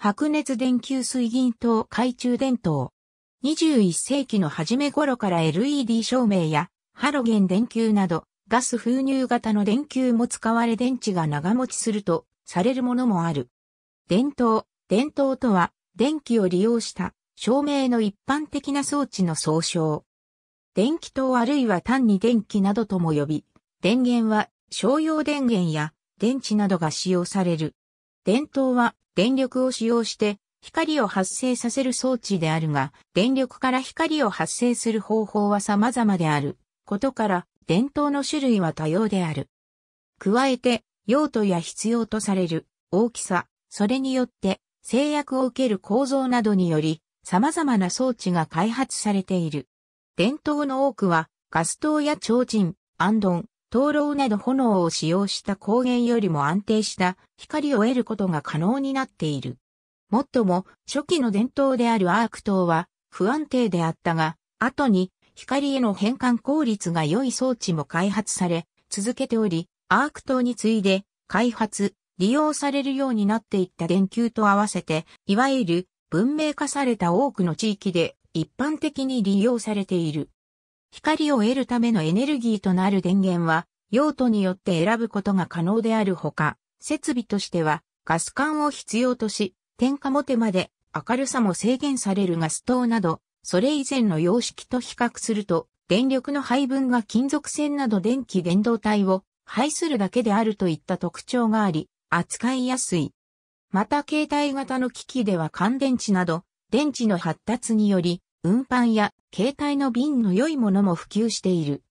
白熱電球水銀灯懐中電灯。21世紀の初め頃から LED 照明やハロゲン電球などガス封入型の電球も使われ電池が長持ちするとされるものもある。電灯、電灯とは電気を利用した照明の一般的な装置の総称。電気灯あるいは単に電気などとも呼び、電源は商用電源や電池などが使用される。電灯は電力を使用して光を発生させる装置であるが、電力から光を発生する方法は様々であることから、電灯の種類は多様である。加えて、用途や必要とされる大きさ、それによって制約を受ける構造などにより、様々な装置が開発されている。電灯の多くは、ガス灯や超人アンドン、灯籠など炎を使用した光源よりも安定した光を得ることが可能になっている。もっとも、初期の伝統であるアーク灯は不安定であったが、後に光への変換効率が良い装置も開発され、続けており、アーク灯に次いで開発、利用されるようになっていった電球と合わせて、いわゆる文明化された多くの地域で一般的に利用されている。光を得るためのエネルギーとなる電源は、用途によって選ぶことが可能であるほか、設備としては、ガス管を必要とし、点火モテまで明るさも制限されるガス灯など、それ以前の様式と比較すると、電力の配分が金属線など電気伝導体を排するだけであるといった特徴があり、扱いやすい。また携帯型の機器では乾電池など、電池の発達により、運搬や携帯の便の良いものも普及している。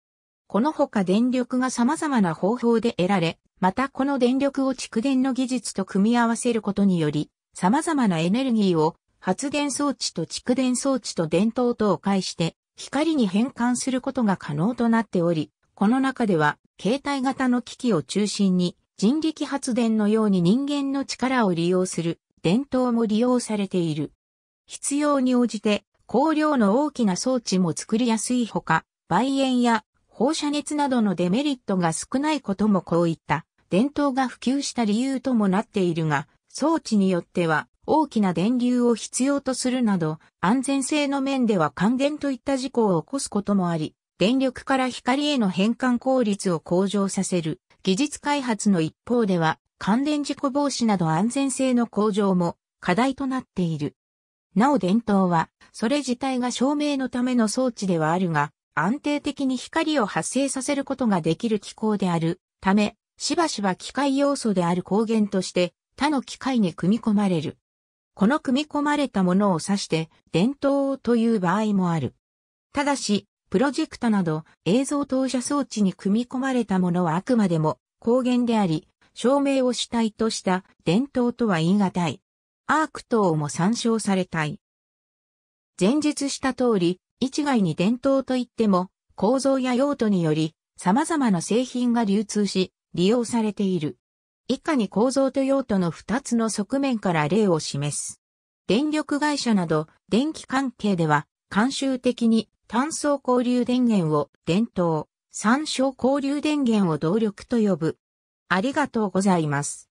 このほか電力が様々な方法で得られ、またこの電力を蓄電の技術と組み合わせることにより、様々なエネルギーを発電装置と蓄電装置と電灯とを介して光に変換することが可能となっており、この中では携帯型の機器を中心に人力発電のように人間の力を利用する電灯も利用されている。必要に応じて光量の大きな装置も作りやすいほか、梅煙や放射熱などのデメリットが少ないこともこういった伝統が普及した理由ともなっているが、装置によっては大きな電流を必要とするなど、安全性の面では感電といった事故を起こすこともあり、電力から光への変換効率を向上させる技術開発の一方では、感電事故防止など安全性の向上も課題となっている。なお電灯は、それ自体が照明のための装置ではあるが、安定的に光を発生させることができる機構であるため、しばしば機械要素である光源として他の機械に組み込まれる。この組み込まれたものを指して、伝統という場合もある。ただし、プロジェクタなど映像投射装置に組み込まれたものはあくまでも光源であり、照明を主体とした伝統とは言い難い。アーク等も参照されたい。前述した通り、一概に伝統といっても、構造や用途により、様々な製品が流通し、利用されている。以下に構造と用途の2つの側面から例を示す。電力会社など、電気関係では、慣習的に単素交流電源を伝統、参照交流電源を動力と呼ぶ。ありがとうございます。